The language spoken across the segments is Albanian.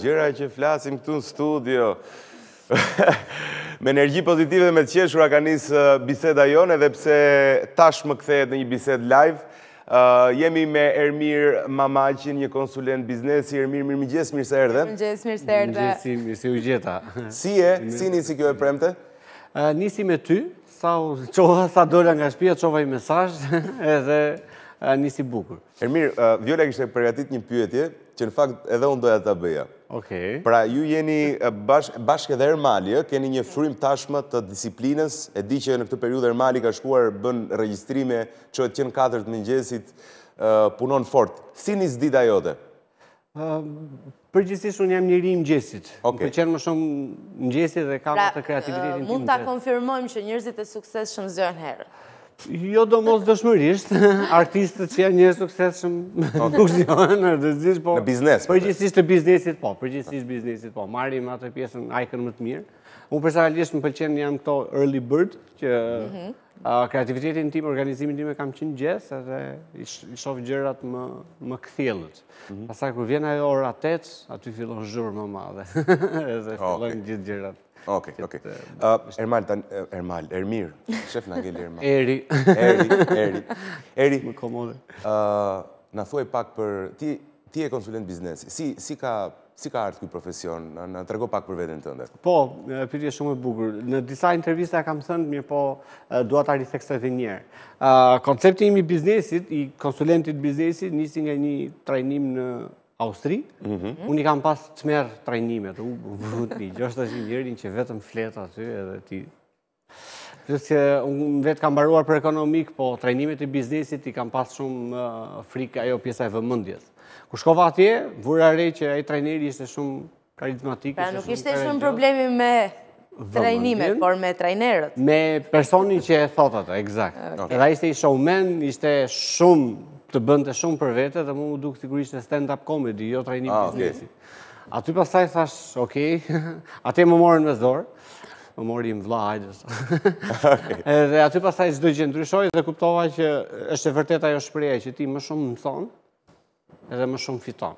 gjëra që flasim këtu në studio. me energji pozitive me të qeshura ka njësë uh, biseda jonë, edhe pse tash më këthejet në një bised live. Uh, jemi me Ermir Mamaqin, një konsulent biznesi. Ermir, mirë më gjesë, mirë se erdhe. Mirë më gjesë, mirë se erdhe. Mirë më gjesë, mirë u gjeta. si e, si nisi kjo e premte? Njësi uh, nisi me ty, sa, u, qoha, sa dola nga shpia, qova i mesaj, edhe njësi nisi bukur. Ermir, vjole Viola kështë e përgatit një pyetje, që në fakt edhe unë doja të bëja. Pra ju jeni bashkë edhe Ermali, keni një frim tashmë të disiplines, e di që në këtë periudë Ermali ka shkuar bën registrime që e tjenë katërt më punon fort. Si një zdita jote? Përgjësisht unë jam njëri më gjesit. Më përqenë më shumë mëngjesit dhe kamë pra, të kreativitetin të më Pra, mund të konfirmojmë që njërzit e sukses shumë zërën herë. Jo do mos dëshmërisht, artistët që janë njërë sukses shumë, në dëzisht, po... Në biznes, po? Përgjësisht të biznesit, po, përgjësisht biznesit, po, marim atë pjesën ajkën më të mirë. Unë personalisht më pëlqen një janë këto early bird, që mhm. kreativitetin tim, organizimin tim e kam qenë gjesë, edhe i shofë gjërat më këthjellët. Mhm. Pasak, kur vjen ajo orë atet, aty fillon zhurë më madhe, edhe fillon gjithë gjërat. Ok, ok. Ermal, Ermal, Ermir. Shef në angeli Ermal. Eri. Eri, Eri. Eri. Më komode. Në thuaj pak për... Ti e konsulent biznesi. Si ka... Si ka artë këtë profesion, në trego pak për vetën të ndërë? Po, përgjë shumë e bugur. Në disa intervjisa e kam thënë, mirë po, duha të arithek së të njerë. Konceptin i biznesit, i konsulentit biznesit, njësi nga një trajnim në Austri, mhm. unë i kam pas të merë trajnime, të u vërut një, është njërin që vetëm fletë aty edhe ti. që unë vetë kam baruar për ekonomikë, po trajnimet të biznesit i kam pas shumë frikë ajo pjesa e vëmëndjes. Ku shkova atje, vura rej që ajë trajneri ishte shumë karizmatikë. Pra nuk ishte shumë problemi me trajnime, por me trajnerët. Me personi që e thotatë, exakt. Edha ishte i showman, ishte shumë të bënte shumë për vete dhe mu më duke sigurisht në stand-up comedy, jo trajnim ah, biznesi. biznesit. A ty pasaj thash, ok, e më morën me zorë, më mori më vla, hajde. okay. aty pasaj zdoj gjë ndryshoj dhe kuptova që është e vërtet ajo shpreje që ti më shumë më thonë edhe më shumë fiton.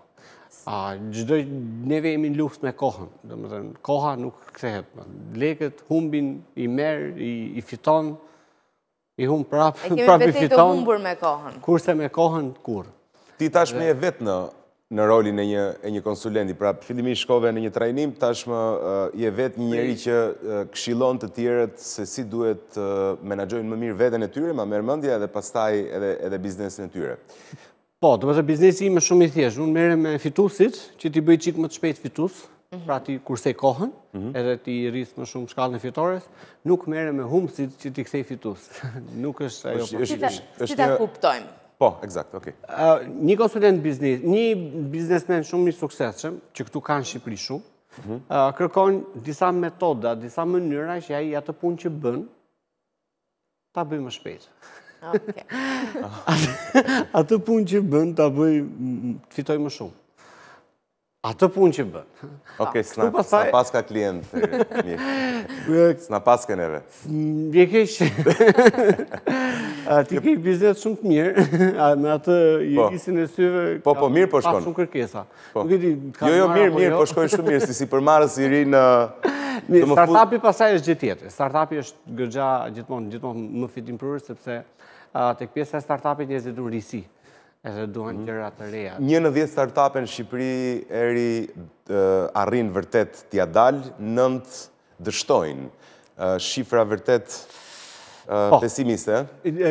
A, gjdo, neve jemi në luft me kohën, dhe më dhe koha nuk kthehet, lekët, humbin, i merë, i, i fiton, i hum prap, prap i fiton. E kemi besit të humbur me kohën. Kur se me kohën, kur. Ti tashme e vetë në në rolin e një e një konsulenti, pra fillimi shkove në një trajnim, tashmë i e vet një njeri që këshillon të tjerët se si duhet të menaxhojnë më mirë veten e tyre, ma merr mëndja edhe pastaj edhe edhe biznesin e tyre. Po, të domethënë biznesi im është shumë i thjeshtë, unë merrem me fituesit, që ti bëj çik më të shpejt fitues, Mhm. pra ti kurse i kohën, mhm. edhe ti rrisë më shumë shkallën e fitores, nuk mere me humë si që ti kthej fitus. Nuk është ajo përështë. Si ta kuptojmë. Po, exact, ok. Një konsulent biznis, një biznesmen shumë një sukseshëm, që këtu kanë Shqipëri shumë, mhm. kërkojnë disa metoda, disa mënyra që ja i atë pun që bënë, ta bëjmë më shpejtë. Atë pun që bënë, ta bëjmë, të fitoj më shumë. Atë punë që bëtë. Ok, s'na pas ka klientë. S'na paska ka neve. Mje keshë. Ti kej biznes shumë të mirë. Me atë jekisin po. e syve... Po, po, mirë po shkonë. Pa shumë kërkesa. Po. Jo, jo, mirë, mirë jo? po shkonë shumë mirë. Si si përmarës i ri në... Startupi pasaj është gjithë tjetër. Startupi është gërgja gjithmonë më fitim përurë, sepse tek pjesë e startupit jesë du risi edhe duhen mhm. gjëra të reja. Një në 10 startupën në Shqipëri eri arrinë vërtet t'ja dalë, nëndë dështojnë. Shifra vërtet po. pesimiste?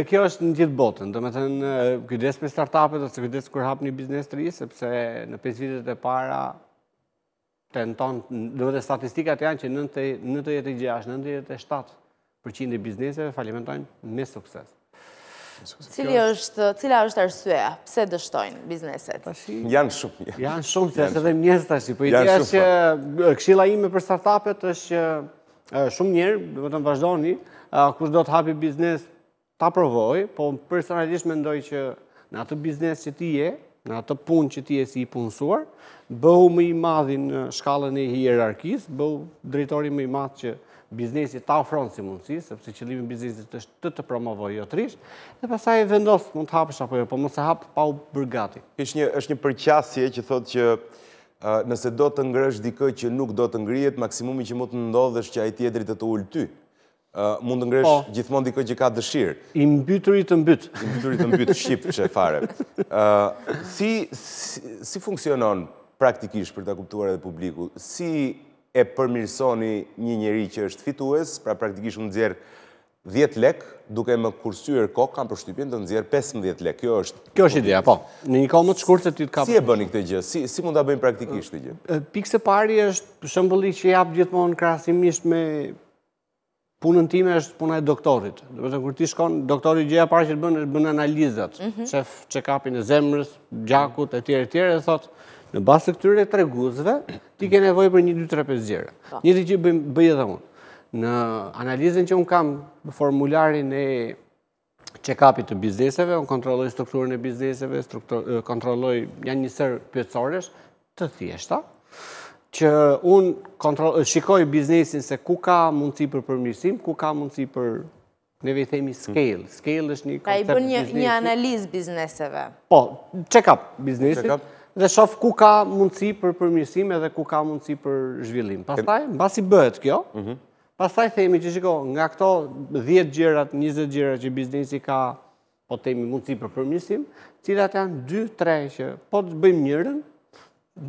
Kjo është në gjithë botën, dhe me të në kujdes për startupët, ose kujdes kur hapë një biznes të ri, sepse në 5 vitet e para, të në tonë, dhe statistikat janë që në të jetë i të jetë e 7% i bizneseve falimentojnë me sukses. Cili është, cila është arsyeja? Pse dështojnë bizneset? Janë shumë. Janë shumë, se dhe njëzë të ashtë. Po i tja që po. këshila ime për startupet është shumë njerë, më të më vazhdojni, kush do të hapi biznes, ta provoj, po personalisht me ndoj që në atë biznes që ti je, në atë pun që ti je si i punësuar, bëhu më i madhin shkallën e hierarkis, bëhu drejtori më i madhë që biznesi ta ofronë si mundësi, sepse qëllimi biznesit është të të promovoj jo rishë, dhe pasaj vendosë mund të hapësh apo jo, po mund se hapë pa u bërgati. është një përqasje që thotë që nëse do të ngrësh dikë që nuk do të ngrijet, maksimumi që mund të ndodhë është që ajë e të të ullë ty. Mund të ngresh po. gjithmon dikë që ka dëshirë. I mbyturit të mbytë. I mbyturit të mbytë, shqipë që e fare. Si funksionon praktikisht për të kuptuar edhe publiku, si e përmirësoni një njeri që është fitues, pra praktikisht në nëzjerë 10 lek, duke më kursyër kokë, kam përshtypjen të nëzjerë 15 lek. Kjo është... Kjo është ideja, po. Në një kohë më të shkurët e ty të ka... Si e bëni këtë gjë? Si mund të bëjmë praktikisht të gjë? Pikës e pari është, për që japë gjithmonë krasimisht me... Punën time është puna e doktorit. Dëpëse, kur ti shkon, doktorit gjeja parë që të bënë, është bënë analizat, që mhm. kapin e zemrës, gjakut, e tjere, tjere, e thotë, në basë të këtyre tre guzëve, ti ke nevoj për një dy tre pesgjera. Po. Një të që bëjë dhe unë. Në analizën që unë kam formularin e check-upit të bizneseve, unë kontrolloj strukturën e bizneseve, kontrolloj janë një sërë të thjeshta, që unë shikoj biznesin se ku ka mundësi për përmjësim, ku ka mundësi për... Ne vej themi scale. Scale është një koncept biznesi. Ka i bërë një analizë bizneseve. Po, check-up biznesi dhe shof ku ka mundësi për përmjësime dhe ku ka mundësi për zhvillim. Pastaj, në basi bëhet kjo, mhm. pastaj themi që shiko, nga këto 10 gjirat, 20 gjirat që biznesi ka, po temi mundësi për përmjësim, cilat janë 2-3 që po të bëjmë njërën,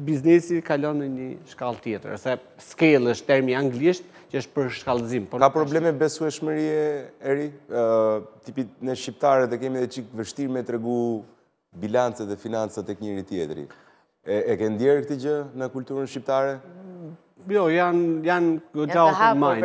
biznesi kalon në një shkall tjetër, se scale është termi anglisht, që është për shkallëzim. Po ka probleme besu e shmërije, Eri? Tipit në shqiptare dhe kemi dhe qikë vështirë me të regu bilancët dhe financët e kënjëri tjetëri. E ke ndjerë këti gjë në kulturën shqiptare? Mm, jo, janë janë të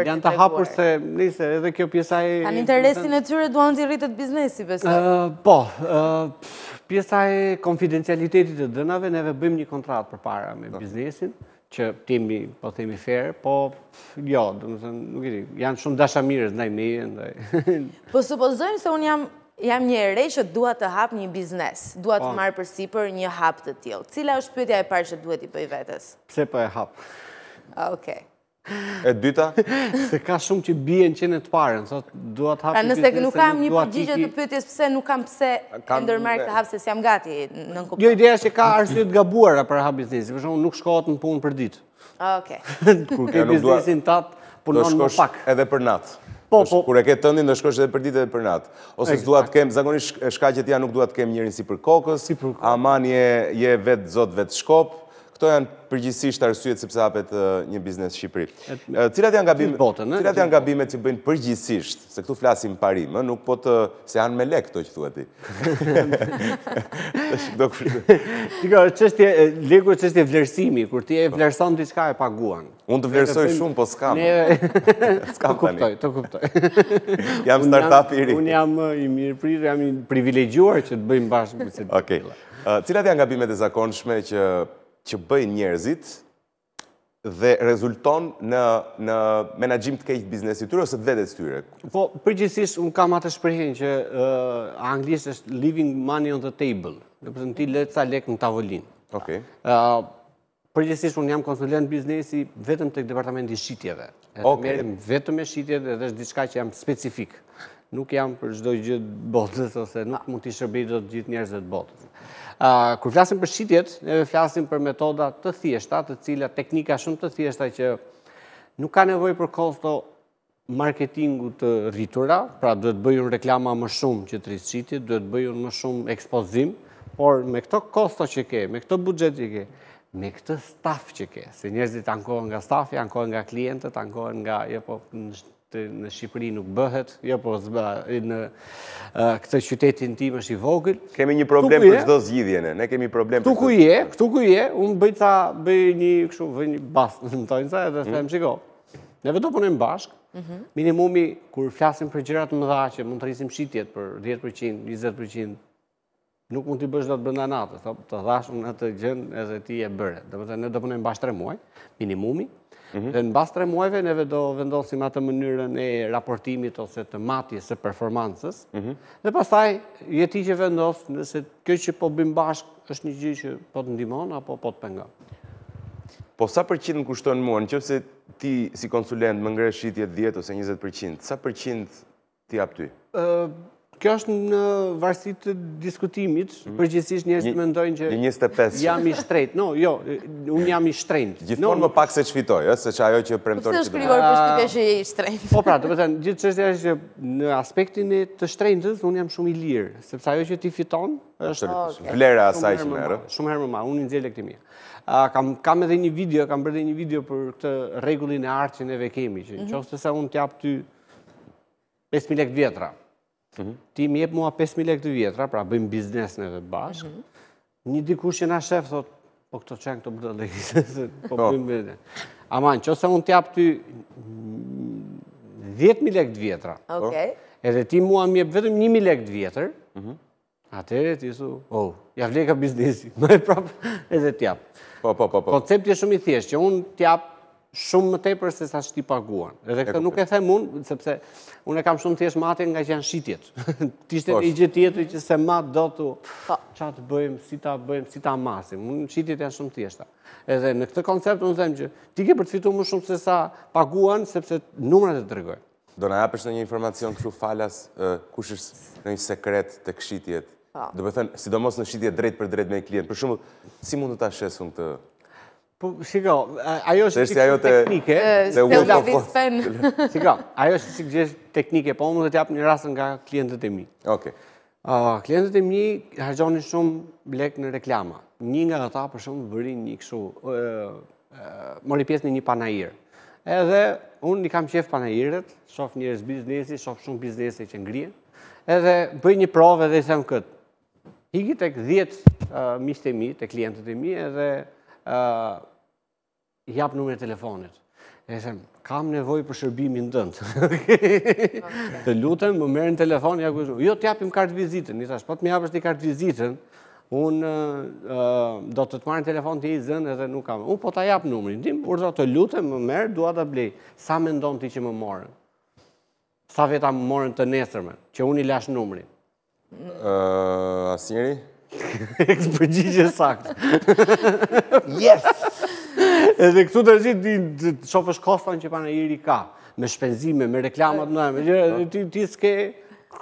janë të hapur se nise edhe kjo pjesa e... Kanë interesin e tyre duan të rritët biznesi, besoj? Uh, po, uh, pjesa e konfidencialitetit të dënave, neve bëjmë një kontratë për para me po. biznesin, që timi, po themi fair, po jo, dëmë të nuk e di, janë shumë dasha mirës, nëjë me, po supozojmë se unë jam jam një erej që duhet të hap një biznes, duhet të po. marë për si për një hap të tjilë. Cila është pyetja e parë që duhet i bëj vetës? Pse për po e hap? Ah, ok. E dyta? Se ka shumë që bien në qenë të parën, nësot duat të hap pra, një biznes. Pra nëse nuk kam një përgjigje të pyetjes pëse, nuk kam pëse ndërmarë të hap se si jam gati në në kupon. Jo ideja që ka arsit gabuara për hap biznes për shumë nuk shkohet në punë për ditë. Ah, Kur ke biznesin punon më pak. Edhe për natë. Po, po. Kur e ke tëndin, në shkosh edhe për ditë edhe për natë. Ose së duat kemë, zakonisht shkaqet ja nuk duat kemë njërin si për kokës, amani je vetë zotë vetë shkopë, këto janë përgjithsisht arsyet sepse hapet një biznes Shqipëri. Cilat janë gabimet? Cilat janë gabimet që bëjnë përgjithsisht se këtu flasim parim, ë, nuk po të se janë me lekë këto që thuat ti. Diga, çështje është çështje vlerësimi, kur ti e vlerëson diçka e paguan. Unë të vlerësoj shumë, po s'kam. Ne s'kam Kuptoj, të kuptoj. Jam startup i ri. Unë jam i mirë prirë, jam i privilegjuar që të bëjmë bashkë Okej. Cilat janë gabimet e zakonshme që që bëjnë njerëzit dhe rezulton në, në menagjim të kejtë biznesit tyre ose të vedet të tyre? Po, përgjithsisht, unë kam atë shprehen që uh, anglisht është leaving money on the table, do të thotë ti le ca lek në tavolin. Ok. Uh, përgjithsisht, unë jam konsulent biznesi vetëm të departamenti shqitjeve. Ok. Merim vetëm e shitjet dhe është diçka që jam specifik nuk jam për çdo gjë botës ose nuk mund t'i shërbej dot gjithë njerëzve të botës. Kër kur flasim për shitjet, ne flasim për metoda të thjeshta, të cilat teknika shumë të thjeshta që nuk ka nevojë për kosto marketingu të rritura, pra duhet bëju reklama më shumë që të rritë shqitit, duhet bëju më shumë ekspozim, por me këto kosto që ke, me këto budget që ke, me këtë staf që ke, se njerëzit ankohen nga staf, ankohen nga klientët, ankohen nga, jo po, të në Shqipëri nuk bëhet, jo po zba, në këtë qytetin tim është i vogël. Kemi një problem për çdo zgjidhjen, ne kemi problem për. Ktu ku je? Ktu ku je? unë bëj ta bëj një kështu, bëj një bas, më tojnë sa edhe mhm. them shiko. Ne vetë punojmë bashk. Mm Minimumi kur flasim për gjërat më dha që mund të rrisim shitjet për 10%, 20% nuk mund t'i bësh të bënda natës, të dhashmë në të gjënë edhe ti e bërë. Dhe ne do punojmë bashkë 3 muaj, minimumi, Dhe në bas tre muajve, neve do vendosim atë mënyrën e raportimit ose të matjes e performancës. Dhe pasaj, jeti që vendos nëse kjo që po bim bashk është një gjithë që po të ndimon, apo po të pengon. Po sa përqind në kushton mua, në qëpëse ti si konsulent më ngre shqitjet 10 ose 20%, sa përqind ti aptuj? Kjo është në varsit të diskutimit, mhm. përgjithsisht njerës të mendojnë që... Një 25. Jam i shtrejt, no, jo, unë jam i shtrejt. Gjithmonë më pak se që fitoj, se që ajo që premtorë që... Përse shkrivor për shkipe ah. që i shtrejt? Po pra, të përten, gjithë që është e që në aspektin e të shtrejtës, unë jam shumë i lirë, sepse ajo që ti fiton, është vlera asaj që merë. Shumë herë më ma, unë nëzirë lekti mija. Kam edhe një video, kam bërë një video për këtë regullin e artë që neve kemi, mhm. që në qofë të se unë t'japë ty 5.000 lekt vjetra. Mhm. Ti mi jep mua 5.000 lek të vjetra, pra bëjmë biznes në dhe bashkë. Mhm. Një dikush që nga shef, thot, po këto qenë këto bërë dhe po, po bëjmë biznes. Aman, që ose unë t'jap ty 10.000 lek të vjetra, po. edhe ti mua mi jep vetëm 1.000 lek të vjetër, mhm. atër jesu, ti oh, ja vleka biznesi, edhe t'jap. Po, po, po. Koncepti e shumë i thjesht, që unë t'jap shumë më tepër se sa shti paguan. Edhe këtë nuk e them unë, sepse unë e kam shumë tjesh matje nga që janë shqitjet. Ti shte i po, gjithë tjetë që se matë do të po. qa të bëjmë, si ta bëjmë, si ta masim. Unë shqitjet janë shumë tjeshta. Edhe në këtë koncept unë them që ti ke për të fitu më shumë se sa paguan, sepse numrat e të rëgoj. Do në japësh në një informacion këshu falas, kush është në një sekret të këshitjet? Po. Do për thënë, sidomos në shqitjet drejt për drejt me i klient, për shumë, si mund të ta shesun të Po, shiko, ajo është teknike. Se u da vispen. Shiko, ajo është si gjithë teknike, po më dhe t'japë një rrasën nga klientët e mi. Oke. Klientët e mi hajgjoni shumë blek në reklama. Një nga ata për shumë vëri një këshu, mori pjesë në një panajirë. Edhe, unë një kam qef panajirët, shof njërës biznesi, shof shumë biznesi që ngrije. Edhe, bëj një prove dhe i them këtë. Higit e këdhjetë mishtë e mi, të klientët e mi, edhe jap numrin e telefonit. E them, kam nevoj për shërbimin tënd. të lutem, më merrin telefon, ja kush. Jo, t'japim kartë vizitën, i thash, po të më japësh ti kartë vizitën, un do të të marrin telefon ti zën edhe nuk kam. Un po ta jap numrin tim, urdhë të lutem, më merr, dua ta blej. Sa mendon ti që më morën? Sa veta më morën të nesërme që un i lash numrin? Ë, uh, asnjëri. Përgjigje saktë. yes. Edhe këtu të rëzit, të shofësh kostan që panë e iri ka, me shpenzime, me reklamat, me gjëra, ti s'ke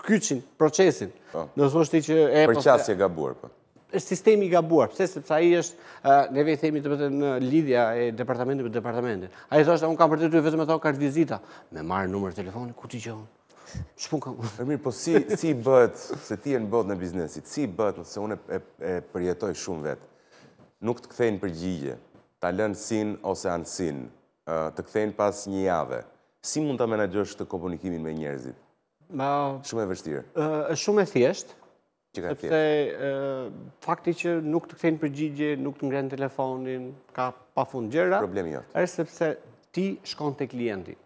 kyqin, procesin. Nësë po. është që... Për qasje gabuar, po? është sistemi gabuar, pëse sepse aji është, neve i themi të pëtë në lidhja e departamentit për departamentit. i thoshtë, unë kam për të të vetëm e thonë kartë vizita, me marë numër telefoni, ku t'i gjohën? Shpun kam... Përmir, po si bët, se ti e në bët në biznesit, si bët, se unë e përjetoj shumë vetë, nuk të këthejnë përgjigje, të lënë sin ose ansin, të këthejnë pas një jave, si mund të menagjosh të komunikimin me njerëzit? Shumë e vështirë. Shumë e thjeshtë. Që ka Fakti që nuk të këthejnë përgjigje, nuk të ngrenë telefonin, ka pa fund gjera. Problemi jo. sepse ti shkon të klienti.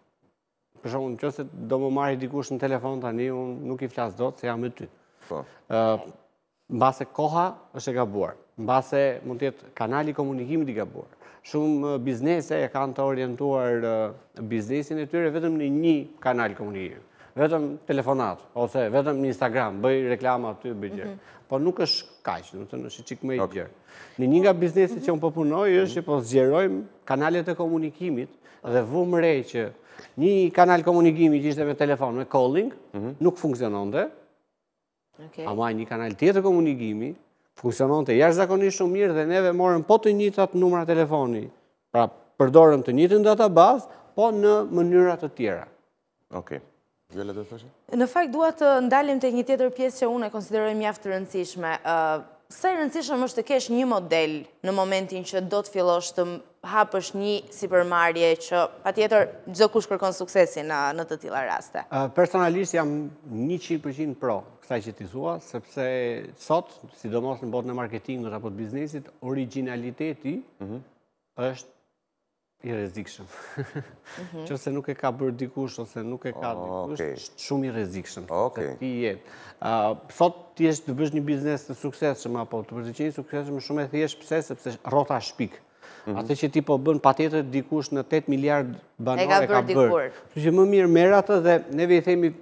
Për shumë, që se do më marri dikush në telefon të anjë, unë nuk i flasë do të se jam e ty. Po. Në base koha është e ka buarë në base mund tjetë kanali komunikimit i gabuar. Shumë eh, biznese e kanë të orientuar eh, biznesin e tyre vetëm në një kanal komunikimit. Vetëm telefonat, ose vetëm një Instagram, bëj reklama të të bëgjerë. Mhm. Po nuk është kajqë, nuk të nështë qikë me i gjerë. Në një nga biznesit që më përpunoj është që po zgjerojmë kanalet e komunikimit dhe vumë rej që një kanal komunikimi që ishte me telefon, me calling, mhm. nuk funksiononde, ama një kanal tjetë komunikimi, funksionon të jash zakonisht shumë mirë dhe neve morëm po të njitat numra telefoni, pra përdorëm të njitën database, po në mënyrat të tjera. Oke. Në fakt, duat të ndalim të një tjetër pjesë që unë e konsideroj mjaftë të rëndësishme. Sa i rëndësishëm është të kesh një model në momentin që do të fillosht të hapësh një si përmarje që, pa tjetër, gjë kush kërkon suksesin në të tila raste. Personalisht jam 100% pro kësaj që t'i thua, sepse sot, si do mos në botë në marketing, në të biznesit, originaliteti mhm. është, i rezikshëm. Mhm. Që se nuk e ka bërë dikush, ose nuk e ka dikush, është shumë i rezikshëm. Ok. jetë. Sot ti jeshtë të bësh një biznes të sukseshëm, apo të bërë qenjë sukseshëm, shumë e thjeshtë pëse, sepse rota shpik. Mhm. Ate që ti po bën patetet dikush në 8 miliard banor e ka bërë. E ka bërë Që më mirë merë atë dhe neve i themi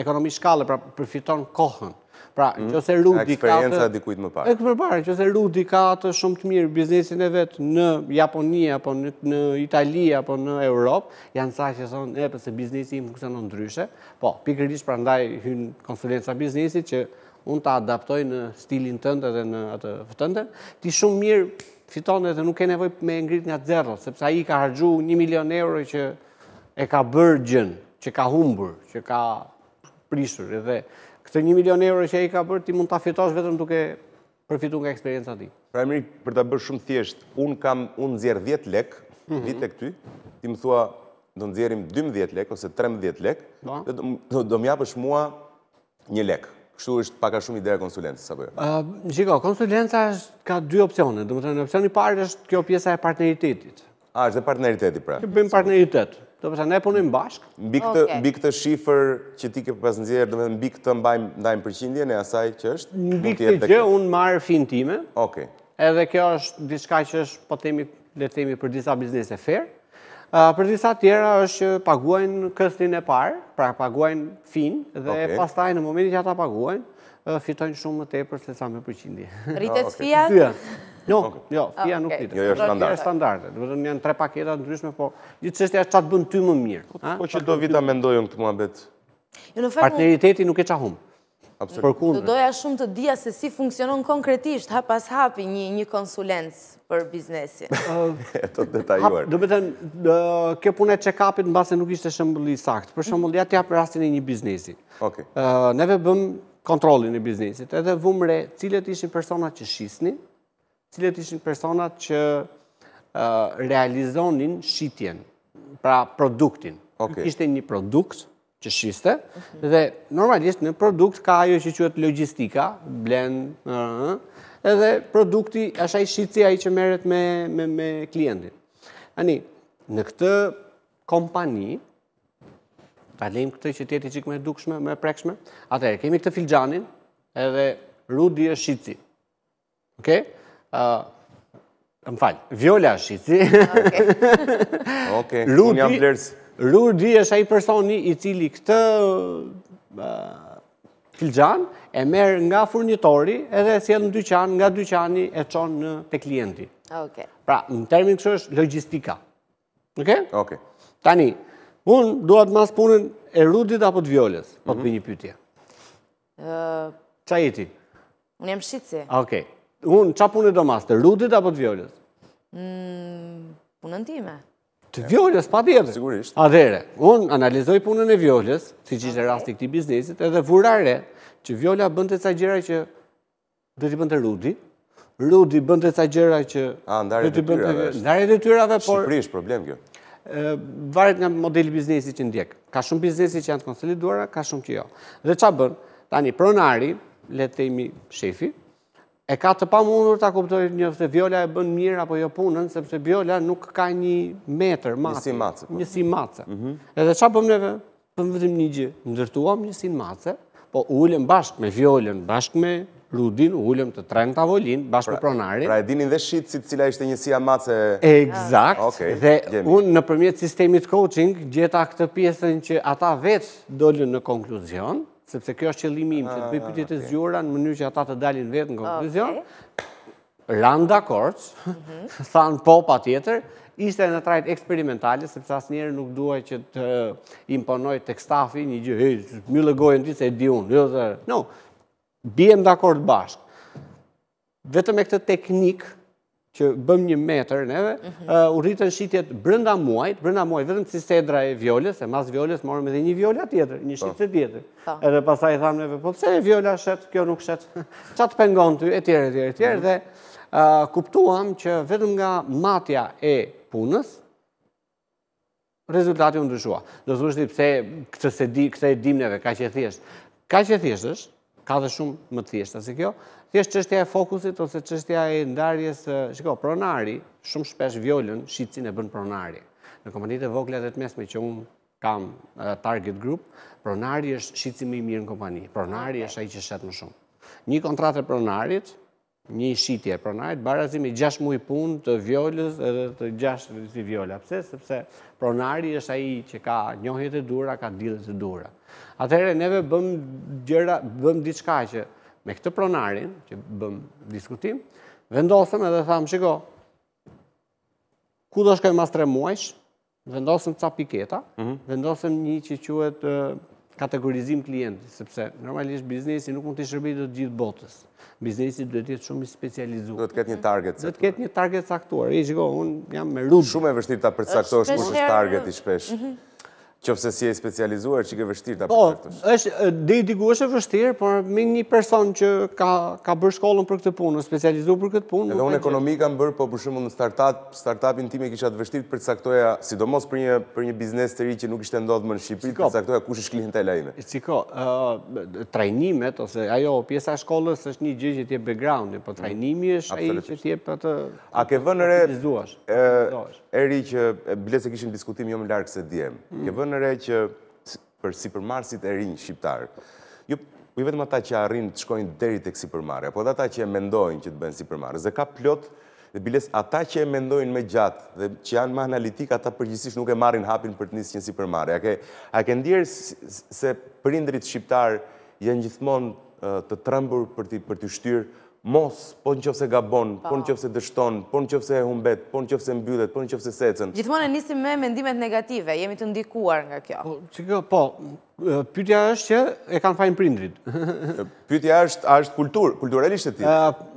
ekonomi shkallë, pra përfiton kohën. Pra, që mm-hmm. se Rudi ka... Eksperienca dikujt më parë. E këpër parë, që se Rudi ka atë shumë të mirë biznesin e vetë në Japonia, apo në Italia, apo në Europë, janë sajë që sonë, e përse biznesi më kësa në ndryshe, po, pikërrisht pra ndaj hynë konsulenca biznesi që unë ta adaptoj në stilin tënde dhe në atë fëtënde, ti shumë mirë fiton dhe nuk e nevoj me ngrit nga zero, sepse a i ka hargju një milion euro që e ka bërgjën, që ka humbur, që ka prishur edhe këtë një milion euro që e ka bërë, ti mund të afitosh vetëm duke përfitu nga eksperienca ti. Pra emri, për të bërë shumë thjesht, unë kam, unë nëzjerë 10 lek, mhm. vit e këty, ti më thua, do nëzjerim 12 lek, ose 13 lek, po. dhe do japësh mua një lek. Kështu është paka shumë ideja konsulenca, sa përë? Shiko, konsulenca ka dy opcione, dhe më të në opcioni parë është kjo pjesa e partneritetit. A, është dhe partneritetit, pra? bëjmë partneritet. Do përsa ne punojmë bashkë. Mbi këtë shifër që ti ke pas nëzirë, do me dhe mbi këtë mbajmë dajmë përqindjen e asaj që është? Mbi këtë gjë, unë marë finë time. Edhe kjo është diska që është, po temi, le temi për disa biznese fair. Për disa tjera është që paguajnë këstin e parë, pra paguajnë finë, dhe pas taj në momenti që ata paguajnë, fitojnë shumë më te se sa me përqindje. Rritet fia? Jo, ah, jo, jo, fia nuk ditë. Jo, jo, standarde. Është standarde. Do të thonë janë tre paketa ndryshme, po gjithë çështja është çfarë bën ty më mirë. Po që do vita mendoj këtë muhabet. Jo, në fakt partneriteti nuk e ça hum. Absolutisht. Do doja shumë të dija se si funksionon konkretisht hap pas hapi një një konsulencë për biznesin. Ëh, të detajuar. Do të thënë, kjo punë e check upit mbase nuk ishte shembulli i saktë. Për shembull, ja hap rastin e një biznesi. Okej. Ëh, neve bëm kontrollin e biznesit, edhe vumre, cilët ishin persona që shisnin, cilët ishin personat që realizonin shqitjen, pra produktin. Ishte një produkt që shiste, dhe normalisht në produkt ka ajo që quatë logistika, blend, edhe produkti, ashaj shqitësi aji që meret me klientin. Ani, në këtë kompani, ta lejmë këtë që tjeti qikë me dukshme, me prekshme, atërë, kemi këtë filxanin, edhe rudi e shqitësi. Okej? Më falj, Viola Shici. Oke, unë jam blerës. Rudi është ai personi i cili këtë filxan e merë nga furnitori edhe e edhe në dyqan, nga dyqani e qonë në të klienti. Oke. Pra, në termin kështë është logistika. Oke? Oke. Tani, unë duat mas punën e Rudit apo të Violës, po të mhm. bëj një pytje. Qa jeti? Unë jam Shici. Oke. Oke. Unë, qa punë e do master? Rudit apo të vjollës? Mm, punën time. Të vjollës, pa tjetër. Sigurisht. A dhere, unë analizoj punën e vjollës, si që ishte rasti këti biznesit, edhe vurare që vjolla bënd të ca gjera që dhe t'i bënd të rudit, rudit bënd të ca gjera që... A, ndarit e tyrave. Ndarit e tyrave, por... Shqiprish, problem kjo. Varet nga modeli biznesit që ndjek. Ka shumë biznesit që janë të konsoliduara, ka shumë që jo. Dhe qa bënd? Tani, pronari, letemi shefi, e ka të pa mundur të kuptoj një se Viola e bën mirë apo jo punën, sepse Viola nuk ka një metër, matë, matë, një si matë. Po. Mhm. Edhe qa pëmë neve, pëmë vëtëm një gjë, ndërtuam një si matë, po ullëm bashkë me Violën, bashkë me Rudin, ullëm të tren të avolin, bashkë me pra, pronari. Pra e dinin dhe shqitë si cila ishte njësia si e... Exakt, dhe unë në përmjet sistemit coaching, gjeta këtë pjesën që ata vetë dollën në konkluzion, sepse kjo është qëllimi im, të bëj ah, pytjet e zgjura në mënyrë që ata të dalin vetë në konkluzion, ranë dhe akorës, thanë po pa tjetër, ishte në trajt eksperimentale, sepse asë njerë nuk duaj që të imponoj të kstafi një gjë, hej, mjë legojnë ti se e di unë, jo, dhe, no, bjem dhe akorët bashkë. Vetëm e këtë teknikë, që bëm një meter neve, edhe, mhm. u rritën shqitjet brënda muajt, brënda muajt, vetëm si sedra e vjollës, e mas vjollës morëm edhe një vjolla tjetër, një po. shqitës e tjetër. Po. Edhe pasaj thamë neve, po përse e vjolla shetë, kjo nuk shetë, Qatë atë pengon të e tjerë, e tjerë, e tjerë, mhm. dhe kuptuam që vetëm nga matja e punës, rezultati unë dëshua. Në të dhështi pëse këtë e dimneve, ka që e thjeshtë, ka që e thjeshtë, ka dhe shumë më thjeshtë, asë kjo, thjesht qështja e fokusit ose qështja e ndarjes, shiko, pronari, shumë shpesh vjollën, shqicin e bën pronari. Në kompanit e voglet dhe të mesme që unë kam target group, pronari është shqicin me i mirë në kompani, pronari është a i që shetë më shumë. Një kontratë e pronarit, një shqitje e pronarit, barazimi 6 mui pun të vjollës edhe të 6 si vjolla. Pse? Sepse pronari është a i që ka njohjet e dura, ka dilet e dura. Atëherë, neve bëm diçka që me këtë pronarin, që bëm diskutim, vendosëm edhe thamë, shiko, ku do është këtë mas 3 muajsh, vendosëm ca piketa, mhm. vendosëm një që quetë kategorizim klienti, sepse normalisht biznesi nuk mund të i shërbit do të gjithë botës, biznesi duhet jetë shumë i specializuar. Do të ketë një target. Do të ketë një target saktuar, e shiko, unë jam me rrugë. Shumë e vështirë ta për saktuar shkush është targeti shpesh. Mhm. Qëpse si e specializuar, që ke vështirë të apërështë? Po, dhe i digu është e vështirë, por me një person që ka bërë shkollën për këtë punë, specializu për këtë punë... Edhe unë ekonomika më bërë, po përshumë në startup, startupin time kisha të vështirë për të saktoja, sidomos për një biznes të ri që nuk ishte ndodhë më në Shqipërit, për të saktoja kush është klihën të e lajme? Qiko, trajnimet, ose ajo, pjesa shkollës është një gjë që background po mm, eri që, bilet se kishin diskutim jo më larkë se djem, mm. ke vënë re që për si përmarsit e rinjë shqiptarë, ju jo, po i vetëm ata që arrin të shkojnë deri të kësi përmarë, apo dhe ata që e mendojnë që të bënë si përmarë, dhe ka plot dhe biles ata që e mendojnë me gjatë dhe që janë ma analitik, ata përgjësish nuk e marrin hapin për të njësë që në si përmarë. A ke, a ke ndirë se përindrit shqiptarë janë gjithmonë të trëmbur për të, për të shtyrë mos, po në qëfëse gabon, po në qëfëse dështon, po në qëfëse e humbet, po në qëfëse mbyllet, po në qëfëse secen. Gjithmonë e nisim me mendimet negative, jemi të ndikuar nga kjo. Po, po pytja është që e kanë fajnë prindrit. Pytja është kultur, kulturelisht e ti.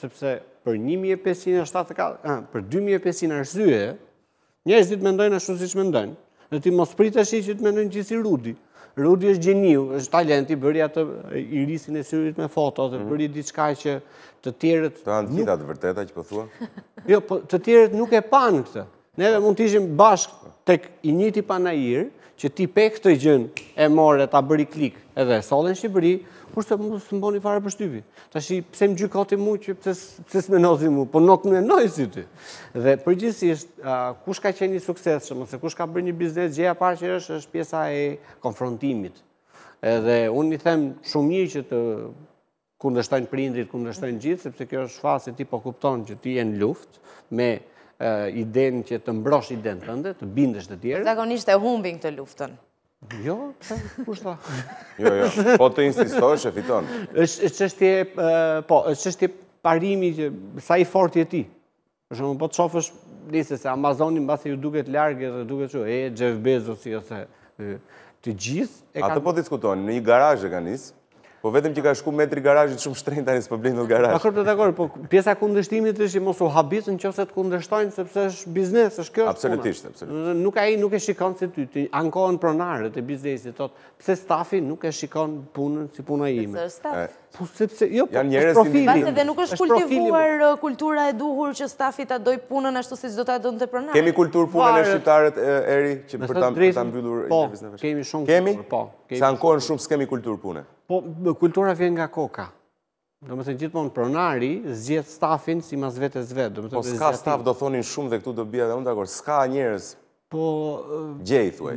sepse për 1.574, ah, për 2500 arsye, njerëzit mendojnë ashtu siç mendojnë. Dhe ti mos pritesh që të mendojnë gjithë si Rudi. Rudi është gjeniu, është talenti, bëri atë irisin e syrit me foto, atë mhm. bëri diçka që të tjerët Të kanë gjithë atë vërteta që po thua? Jo, po të tjerët nuk e panë këtë. Neve mund të ishim bashkë tek i njëti panajir, që ti pe këtë gjën e morë ta bëri klik edhe e sallën në Shqipëri, kurse mund të mboni fare për shtypi. Tashi pse më gjykoti mua që pse pse më nozi mua, po nuk më nozi si ti. Dhe përgjithsisht kush ka qenë i suksesshëm ose kush ka bërë një biznes gjëja parë që është është pjesa e konfrontimit. Edhe unë i them shumë mirë që të kundërshtojnë prindrit, kundërshtojnë gjithë sepse kjo është fasi ti po kupton që ti je në luftë me Eh, iden që të mbrosh iden të ndë, të bindesh të tjerë. Zagonisht e humbin këtë luftën. Jo, kushta. Jo, jo, po të insistojsh e fiton. Qështje, eh, po, qështje parimi, sa i fort je ti. Shëmë, po të shofësh, njëse se Amazonin, base ju duket largë dhe duket që, e, Jeff Bezos, si jo ose të gjithë. A të po diskutojnë, në i garaj e ka njësë? Po vetëm që ka shku metri garajit shumë shtrejnë tani së përblinë në garajit. Akër të dakori, po pjesa kundështimit është i mos u habitën që se të kundështojnë sepse është biznes, është kjo është Absolutisht, absolutisht. Nuk e i nuk e shikon si ty, ti ankohen pronarët e biznesit, tot, pse stafi nuk e shikon punën si puna ime. Po sepse, jo, po, është profili. dhe nuk është kultivuar uh, kultura e duhur që stafi ta doj punën ashtu si zdo ta Kemi kultur punën e shqiptarët, Eri, që për ta mbyllur Po, kemi shumë po, Se ankohen shumë, kultur Po, kultura vjen nga koka. Do më thënë gjithmonë pronari, zgjetë stafin si mas vetës vetë. Po, s'ka staf do thonin shumë dhe këtu do bia dhe unë dhe akorë, s'ka njërës gjejë, thuaj.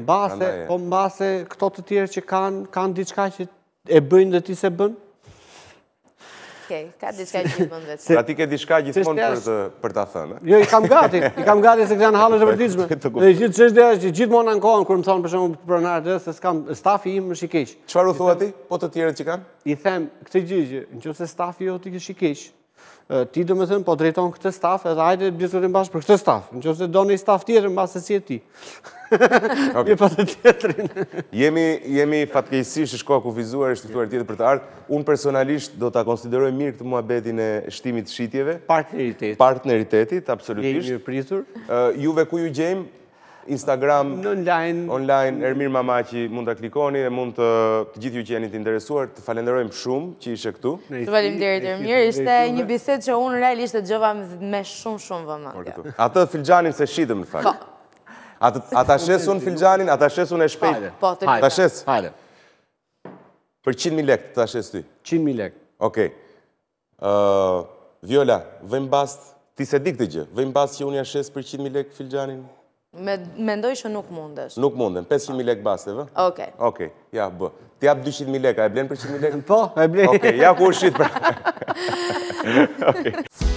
Po, mbase këto të tjerë që kanë, kanë diçka që e bëjnë dhe ti se bënë, okej, ka diska gjithmonë vetë. Pra ti ke diska gjithmonë për të thënë. Eh? Jo, i kam gati, i kam gati se këtë janë halës e vërdizme. Dhe gjithë që është dhe gjithmonë në kohën, kërë më thonë për shumë për pronarë dhe, se s'kam, stafi im është i Qëfar u thua ti, po të tjere që kanë? I them, këtë gjithë, në që se stafi jo t'i kështë i ti do me thënë, po drejton këtë staf, edhe ajde bjësurin bashkë për këtë staf, në që do një staf tjetër, në basë si e ti. Një për të tjetërin. Jemi fatkejsisht shko shkoa e shtituar tjetër për të ardhë, unë personalisht do të konsideroj mirë këtë mua betin e shtimit shqitjeve. Partneritetit. Partneritetit, absolutisht. Jemi mirë pritur. Juve ku ju gjejmë? Instagram, online, online Ermir Mamaqi, mund të klikoni dhe mund të, të gjithë ju që jeni të interesuar, të falenderojmë shumë që ishe këtu. Të falim dhe rritë Ermir, ishte një biset që unë realisht të gjëva me shumë shumë vëmë. Atë të filgjanin se shidëm në fakt. Po. A të shesë unë filgjanin, a të shesë unë e shpejt? po, të ta shesë. Hajde. Për 100.000 lekë të ta ty? 100.000 lekë. Okej. Viola, vëjmë bast, ti se di këtë gjë, vëjmë bast që unë ja shes për 100.000 lekë filgjanin? Mendoj që nuk mundesh. Nuk munden, 500.000 lek basë, vë? Oke. Oke, ja, bë. Ti apë 200.000 lek, a e blenë për 100.000 lek? Po, e blenë. Oke, ja ku është shqitë pra. Oke.